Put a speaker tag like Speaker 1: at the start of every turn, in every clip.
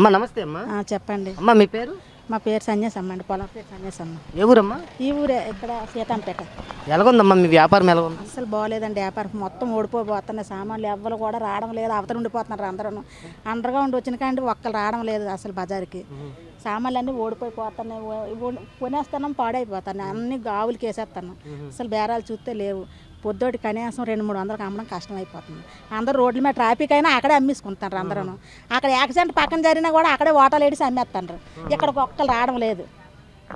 Speaker 1: అమ్మ నమస్తే అమ్మా చెప్పండి అమ్మ మీ పేరు మా పేరు సన్యాసమ్మ అండి పొలం పేరు సన్యాసమ్మ ఏ ఊరమ్మా ఈ ఊరే ఇక్కడ సీతాంపేట
Speaker 2: ఎలాగుందమ్మా మీ వ్యాపారం ఎలా
Speaker 1: అసలు బాగోలేదండి వ్యాపారం మొత్తం ఓడిపోబోతున్నాయి సామాన్లు ఎవ్వరు కూడా రావడం లేదు అవతల ఉండిపోతున్నారు అందరూ అండర్గా ఉండి వచ్చిన కానీ ఒక్కరు రావడం లేదు అసలు బజార్కి సామాన్లు అన్నీ ఓడిపోయిపోతున్నాయి కొనేస్తున్నాం పాడైపోతున్నాయి అన్ని గావులకి వేసేస్తున్నాం అసలు బేరాలు చూస్తే లేవు పొద్దుటి కనీసం రెండు మూడు వందలకు అమ్మడం కష్టం అయిపోతుంది అందరూ రోడ్ల మీద ట్రాఫిక్ అయినా అక్కడే అమ్మేసుకుంటారు అందరూ అక్కడ యాక్సిడెంట్ పక్కన జరిగినా కూడా అక్కడే ఓటాలు వేసి అమ్మేస్తారు ఇక్కడికి ఒక్కరు రావడం లేదు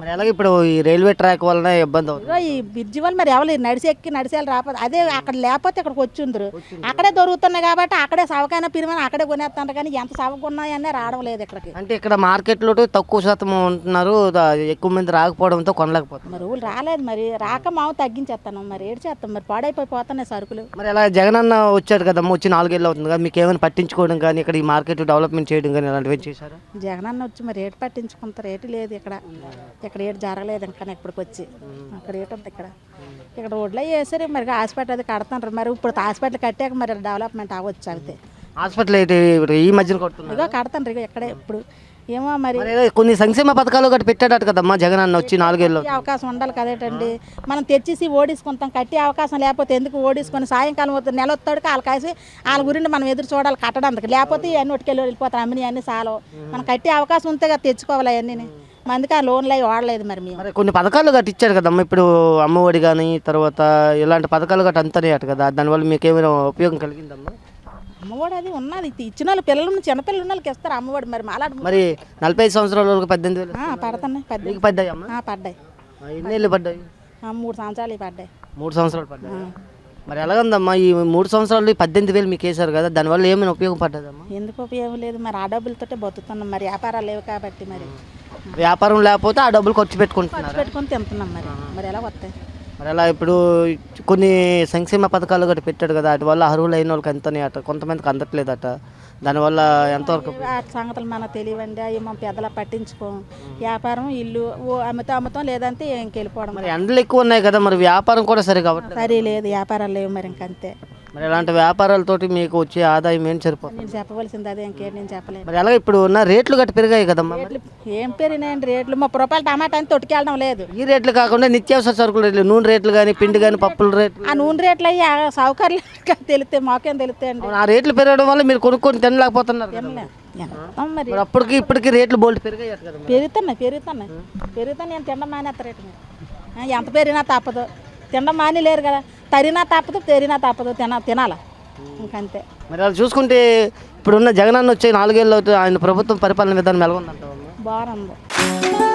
Speaker 2: మరి అలాగే ఇప్పుడు ఈ రైల్వే ట్రాక్ వలన ఇబ్బంది అవుతుంది
Speaker 1: ఈ బ్రిడ్జి వల్ల మరి ఎవరు నడిచెక్కి నడిచేయాలి రాపదు అదే అక్కడ లేకపోతే ఇక్కడికి వచ్చిండ్రు అక్కడే దొరుకుతున్నాయి కాబట్టి అక్కడే సవకైనా పిరిమని అక్కడే కొనేస్తున్నారు కానీ ఎంత సవకున్నాయనే రావడం లేదు ఇక్కడికి అంటే
Speaker 2: ఇక్కడ మార్కెట్లో తక్కువ శాతం ఉంటున్నారు ఎక్కువ మంది రాకపోవడంతో కొనలేకపోతున్నారు
Speaker 1: మరి ఊళ్ళు రాలేదు మరి రాక మామ తగ్గించేస్తాను మరి ఏడ్చేస్తాం మరి పోతున్నాయి సరుకులు
Speaker 2: మరి అలా జగన్ అన్న వచ్చాడు కదమ్మ వచ్చి నాలుగేళ్ళు అవుతుంది కదా మీకు ఏమైనా పట్టించుకోవడం కానీ ఇక్కడ ఈ మార్కెట్ డెవలప్మెంట్ చేయడం కానీ అలాంటివి చేశారు
Speaker 1: జగన్ అన్న వచ్చి మరి రేటు పట్టించుకుంటారు రేటు లేదు ఇక్కడ ఇక్కడ ఏడు జరగలేదు ఇంకా ఇప్పటికి వచ్చి అక్కడ ఏటుంది ఇక్కడ ఇక్కడ రోడ్లో వేసారు మరి హాస్పిటల్ అది కడతారు మరి ఇప్పుడు హాస్పిటల్ కట్టాక మరి డెవలప్మెంట్ అవ్వచ్చు అయితే
Speaker 2: హాస్పిటల్ ఈ మధ్యలో కడుతున్నారు ఇగో
Speaker 1: కడతాను ఇగో ఎక్కడ ఇప్పుడు ఏమో మరి
Speaker 2: కొన్ని సంక్షేమ పథకాలు ఒకటి పెట్టాడు కదమ్మా జగన్ అన్న వచ్చి నాలుగేళ్ళు
Speaker 1: అవకాశం ఉండాలి కదేటండి మనం తెచ్చేసి ఓడిసుకుంటాం కట్టే అవకాశం లేకపోతే ఎందుకు ఓడించుకొని సాయంకాలం వద్దు నెల వస్తాడు వాళ్ళు కాసి వాళ్ళ గురించి మనం ఎదురు చూడాలి కట్టడానికి లేకపోతే ఇవన్నీ ఒకటికెళ్ళి వెళ్ళిపోతారు అమ్మని అన్ని సాలో మనం కట్టే అవకాశం ఉంటే కదా తెచ్చుకోవాలి అవన్నీ అందుకే ఆ లోన్లు అవి వాడలేదు మరి మేము మరి కొన్ని
Speaker 2: పథకాలు గట్ట ఇచ్చారు కదమ్మా ఇప్పుడు అమ్మఒడి కానీ తర్వాత ఇలాంటి పథకాలు గట్ట అట కదా దానివల్ల మీకు ఏమైనా ఉపయోగం కలిగిందమ్మా
Speaker 1: అమ్మఒడి అది ఉన్నది ఇచ్చిన వాళ్ళు పిల్లలు చిన్నపిల్లలు ఉన్న వాళ్ళకి ఇస్తారు అమ్మఒడి మరి అలాంటి మరి
Speaker 2: నలభై ఐదు సంవత్సరాల వరకు పద్దెనిమిది వేలు పడతాయి పద్దెనిమిది పడ్డాయి అమ్మా పడ్డాయి ఎన్నేళ్ళు పడ్డాయి
Speaker 1: మూడు సంవత్సరాలు పడ్డాయి
Speaker 2: మూడు సంవత్సరాలు పడ్డాయి మరి ఎలాగందమ్మా ఈ మూడు సంవత్సరాలు ఈ పద్దెనిమిది వేలు మీకు వేశారు కదా దానివల్ల ఏమైనా ఉపయోగపడ్డదమ్మా
Speaker 1: ఎందుకు ఉపయోగం లేదు మరి ఆ డబ్బులతో బతుకుతున్నాం మరి వ్యాపారాలు లేవు కాబట్టి మరి
Speaker 2: వ్యాపారం లేకపోతే ఆ డబ్బులు ఖర్చు పెట్టుకుంటున్నారు
Speaker 1: పెట్టుకుని తింటున్నాం మరి మరి ఎలా వస్తాయి
Speaker 2: మరి అలా ఇప్పుడు కొన్ని సంక్షేమ పథకాలు గట్రా పెట్టాడు కదా అటు వల్ల అర్హులు అయిన వాళ్ళకి ఎంత అట కొంతమందికి అట దానివల్ల ఎంతవరకు
Speaker 1: సంగతులు మనకు తెలియవండి అవి మనం పెద్దలా పట్టించుకోం వ్యాపారం ఇల్లు అమ్మతో అమ్ముతాం లేదంటే ఇంకెళ్ళిపోవడం మరి
Speaker 2: ఎండలు ఎక్కువ ఉన్నాయి కదా మరి వ్యాపారం కూడా సరిగా
Speaker 1: సరే లేదు వ్యాపారాలు లేవు మరి ఇంకంతే
Speaker 2: మరి ఇలాంటి వ్యాపారాలతోటి మీకు వచ్చే ఆదాయం ఏం సరిపోతుంది నేను
Speaker 1: చెప్పవలసింది అదే ఇంకేం నేను చెప్పలేదు
Speaker 2: మరి అలాగే ఇప్పుడు ఉన్న రేట్లు గట్టి పెరిగాయి కదమ్మా
Speaker 1: ఏం పెరిగినాయండి రేట్లు ముప్పై రూపాయలు టమాటా అని తొట్టుకెళ్ళడం లేదు ఈ రేట్లు కాకుండా నిత్యావసర సరుకులు రేట్లు నూనె రేట్లు
Speaker 2: కానీ పిండి కానీ పప్పుల రేట్లు
Speaker 1: ఆ నూనె రేట్లు అయ్యి సౌకర్యాలు తెలితే మాకేం తెలితే అండి ఆ రేట్లు పెరగడం వల్ల మీరు కొనుక్కొని తినలేకపోతున్నారు
Speaker 2: మరి అప్పటికి ఇప్పటికి రేట్లు బోల్ట్ పెరిగాయి
Speaker 1: పెరుగుతున్నాయి పెరుగుతున్నాయి పెరుగుతున్నాయి నేను తినడం మానేస్తా రేటు ఎంత పెరిగినా తప్పదు తినడం లేరు కదా తరినా తప్పదు తరినా తప్పదు తిన తినాలా ఇంకంతే
Speaker 2: మరి అలా చూసుకుంటే ఇప్పుడున్న జగనన్న వచ్చే నాలుగేళ్ళు ఆయన ప్రభుత్వం పరిపాలన విధానం ఎలా ఉందంటావు బాగుంది